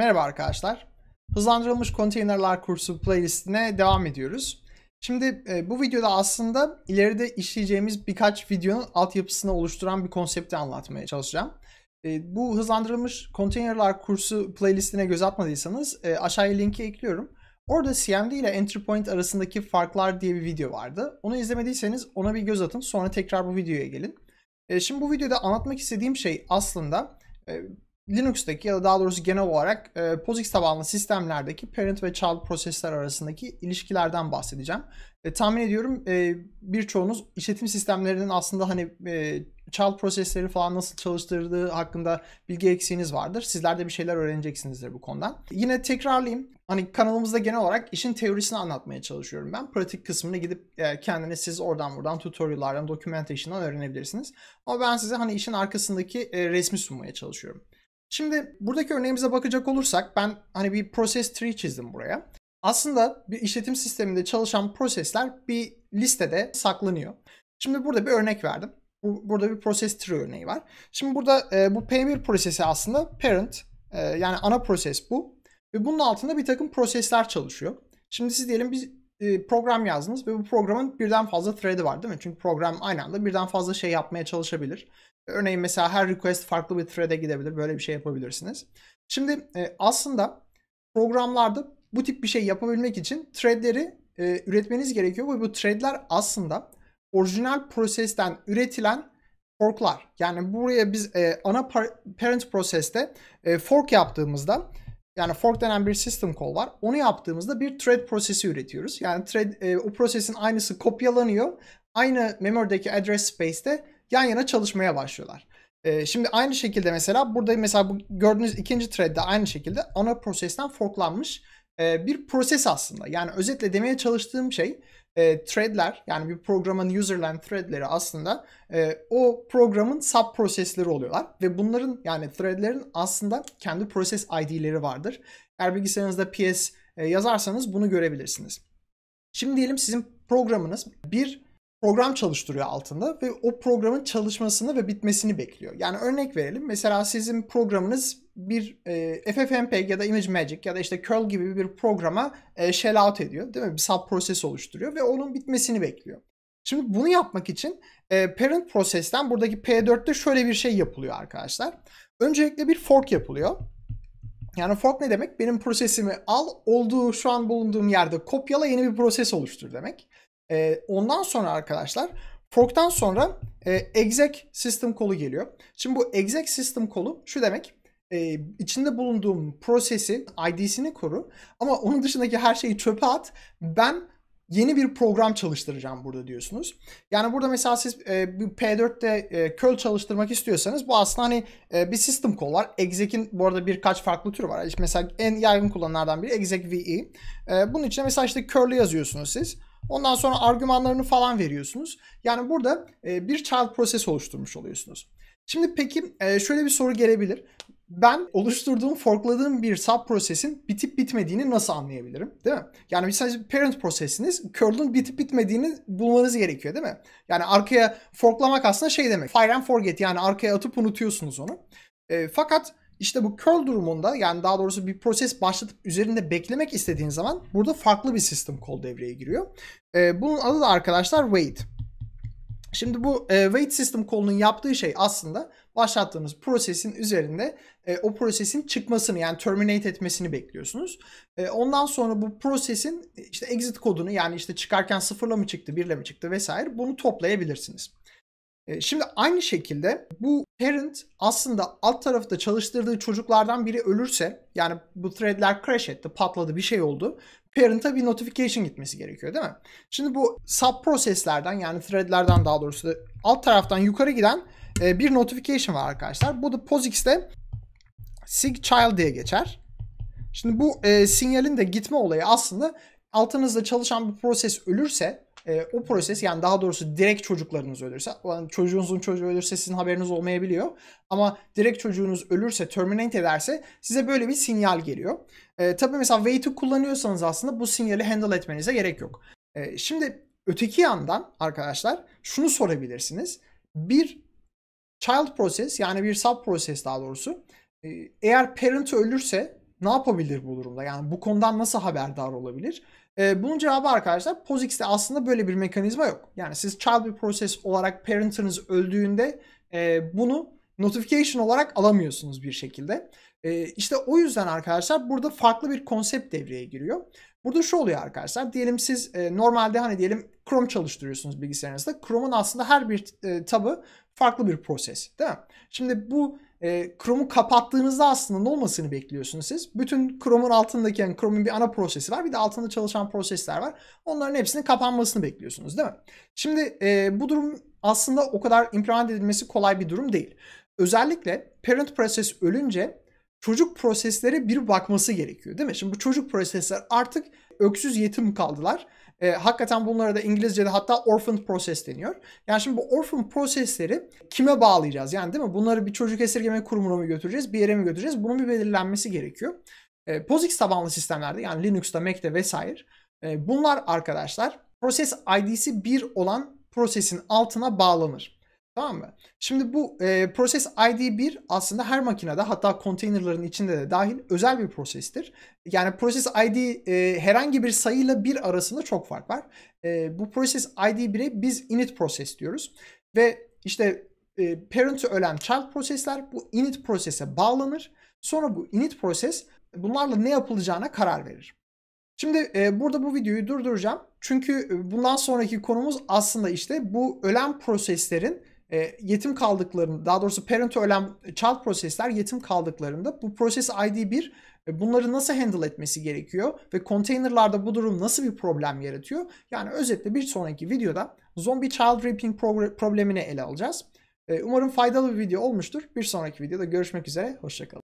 Merhaba arkadaşlar. Hızlandırılmış konteynerler kursu playlistine devam ediyoruz. Şimdi e, bu videoda aslında ileride işleyeceğimiz birkaç videonun altyapısını oluşturan bir konsepti anlatmaya çalışacağım. E, bu hızlandırılmış konteynerler kursu playlistine göz atmadıysanız e, aşağıya linki ekliyorum. Orada CMD ile entry point arasındaki farklar diye bir video vardı. Onu izlemediyseniz ona bir göz atın sonra tekrar bu videoya gelin. E, şimdi bu videoda anlatmak istediğim şey aslında e, Linux'taki ya da daha doğrusu genel olarak e, POSIX tabanlı sistemlerdeki parent ve child prosesler arasındaki ilişkilerden bahsedeceğim. E, tahmin ediyorum e, birçoğunuz işletim sistemlerinin aslında hani e, child prosesleri falan nasıl çalıştırdığı hakkında bilgi eksiğiniz vardır. Sizler de bir şeyler öğreneceksinizdir bu konudan. Yine tekrarlayayım. Hani kanalımızda genel olarak işin teorisini anlatmaya çalışıyorum ben. Pratik kısmını gidip e, kendiniz siz oradan buradan tutoriallardan, documentation'dan öğrenebilirsiniz. Ama ben size hani işin arkasındaki e, resmi sunmaya çalışıyorum. Şimdi buradaki örneğimize bakacak olursak ben hani bir process tree çizdim buraya. Aslında bir işletim sisteminde çalışan prosesler bir listede saklanıyor. Şimdi burada bir örnek verdim. Bu, burada bir process tree örneği var. Şimdi burada e, bu P1 prosesi aslında parent e, yani ana proses bu. Ve bunun altında bir takım prosesler çalışıyor. Şimdi siz diyelim bir e, program yazdınız ve bu programın birden fazla thread'i var değil mi? Çünkü program aynı anda birden fazla şey yapmaya çalışabilir. Örneğin mesela her request farklı bir thread'e gidebilir. Böyle bir şey yapabilirsiniz. Şimdi e, aslında programlarda bu tip bir şey yapabilmek için thread'leri e, üretmeniz gerekiyor ve bu thread'ler aslında orijinal prosesten üretilen fork'lar. Yani buraya biz ana parent proseste fork yaptığımızda yani fork denen bir system call var. Onu yaptığımızda bir thread prosesi üretiyoruz. Yani thread, e, o prosesin aynısı kopyalanıyor. Aynı memory'deki address space'te yan yana çalışmaya başlıyorlar. E, şimdi aynı şekilde mesela burada mesela bu gördüğünüz ikinci thread'de aynı şekilde ana prosesten forklanmış e, bir proses aslında. Yani özetle demeye çalıştığım şey e, threadler yani bir programın userland threadleri aslında e, o programın sub prosesleri oluyorlar ve bunların yani threadlerin aslında kendi proses ID'leri vardır. Eğer bilgisayarınızda PS e, yazarsanız bunu görebilirsiniz. Şimdi diyelim sizin programınız bir program çalıştırıyor altında ve o programın çalışmasını ve bitmesini bekliyor. Yani örnek verelim. Mesela sizin programınız bir e, FFmpeg ya da Image Magic ya da işte curl gibi bir programa e, shell out ediyor. Değil mi? Bir sub proses oluşturuyor ve onun bitmesini bekliyor. Şimdi bunu yapmak için e, parent prosesten buradaki P4'te şöyle bir şey yapılıyor arkadaşlar. Öncelikle bir fork yapılıyor. Yani fork ne demek? Benim prosesimi al, olduğu şu an bulunduğum yerde kopyala yeni bir proses oluştur demek. E, ondan sonra arkadaşlar fork'tan sonra e, exec system kolu geliyor. Şimdi bu exec system kolu şu demek e, içinde bulunduğum prosesin ID'sini koru ama onun dışındaki her şeyi çöpe at. Ben yeni bir program çalıştıracağım burada diyorsunuz. Yani burada mesela siz e, bir P4'te e, curl çalıştırmak istiyorsanız bu aslında hani e, bir system call var. Exec'in bu arada birkaç farklı türü var. İşte hani mesela en yaygın kullanılanlardan biri exec VE. E, bunun için mesela işte curl'ü yazıyorsunuz siz. Ondan sonra argümanlarını falan veriyorsunuz. Yani burada e, bir child proses oluşturmuş oluyorsunuz. Şimdi peki e, şöyle bir soru gelebilir. Ben oluşturduğum, forkladığım bir sub prosesin bitip bitmediğini nasıl anlayabilirim? Değil mi? Yani mesela parent prosesiniz curl'un bitip bitmediğini bulmanız gerekiyor değil mi? Yani arkaya forklamak aslında şey demek. Fire and forget yani arkaya atıp unutuyorsunuz onu. E, fakat işte bu curl durumunda yani daha doğrusu bir proses başlatıp üzerinde beklemek istediğin zaman burada farklı bir sistem kol devreye giriyor. E, bunun adı da arkadaşlar wait. Şimdi bu e, wait system kolunun yaptığı şey aslında başlattığınız prosesin üzerinde e, o prosesin çıkmasını yani terminate etmesini bekliyorsunuz. E, ondan sonra bu prosesin e, işte exit kodunu yani işte çıkarken sıfırla mı çıktı birle mi çıktı vesaire bunu toplayabilirsiniz. E, şimdi aynı şekilde bu parent aslında alt tarafta çalıştırdığı çocuklardan biri ölürse yani bu threadler crash etti, patladı bir şey oldu. Parent'a bir notification gitmesi gerekiyor değil mi? Şimdi bu sub proseslerden yani threadlerden daha doğrusu da alt taraftan yukarı giden e, bir notification var arkadaşlar. Bu da POSIX'te sig child diye geçer. Şimdi bu e, sinyalin de gitme olayı aslında altınızda çalışan bir proses ölürse e, o proses yani daha doğrusu direkt çocuklarınız ölürse çocuğunuzun çocuğu ölürse sizin haberiniz olmayabiliyor ama direkt çocuğunuz ölürse terminate ederse size böyle bir sinyal geliyor. E, tabii mesela wait'i kullanıyorsanız aslında bu sinyali handle etmenize gerek yok. E, şimdi öteki yandan arkadaşlar şunu sorabilirsiniz. Bir child process yani bir sub process daha doğrusu e, eğer parent ölürse ne yapabilir bu durumda? Yani bu konudan nasıl haberdar olabilir? E, bunun cevabı arkadaşlar POSIX'te aslında böyle bir mekanizma yok. Yani siz child bir proses olarak parentınız öldüğünde e, bunu notification olarak alamıyorsunuz bir şekilde. E, işte o yüzden arkadaşlar burada farklı bir konsept devreye giriyor. Burada şu oluyor arkadaşlar. Diyelim siz e, normalde hani diyelim Chrome çalıştırıyorsunuz bilgisayarınızda. Chrome'un aslında her bir e, tabı farklı bir proses değil mi? Şimdi bu e, Chrome'u kapattığınızda aslında ne olmasını bekliyorsunuz siz? Bütün Chrome'un altındaki yani Chrome'un bir ana prosesi var. Bir de altında çalışan prosesler var. Onların hepsinin kapanmasını bekliyorsunuz değil mi? Şimdi e, bu durum aslında o kadar implement edilmesi kolay bir durum değil. Özellikle parent proses ölünce çocuk proseslere bir bakması gerekiyor değil mi? Şimdi bu çocuk prosesler artık öksüz yetim kaldılar e, hakikaten bunlara da İngilizce'de hatta orphan process deniyor. Yani şimdi bu orphan process'leri kime bağlayacağız? Yani değil mi? Bunları bir çocuk esirgeme kurumuna mı götüreceğiz? Bir yere mi götüreceğiz? Bunun bir belirlenmesi gerekiyor. E, POSIX tabanlı sistemlerde yani Linux'ta, Mac'te vesaire e, bunlar arkadaşlar Process ID'si 1 olan prosesin altına bağlanır. Tamam mı? Şimdi bu e, Process ID 1 aslında her makinede hatta konteynerların içinde de dahil özel bir prosestir. Yani Process ID e, herhangi bir sayıyla bir arasında çok fark var. E, bu Process ID 1'e biz init process diyoruz. Ve işte e, parent'ı ölen child prosesler bu init prosese bağlanır. Sonra bu init proses bunlarla ne yapılacağına karar verir. Şimdi e, burada bu videoyu durduracağım. Çünkü bundan sonraki konumuz aslında işte bu ölen proseslerin e, yetim kaldıklarında daha doğrusu parent ölen child prosesler yetim kaldıklarında bu proses ID 1 e, bunları nasıl handle etmesi gerekiyor ve konteynerlarda bu durum nasıl bir problem yaratıyor? Yani özetle bir sonraki videoda zombie child raping problemini ele alacağız. E, umarım faydalı bir video olmuştur. Bir sonraki videoda görüşmek üzere. Hoşçakalın.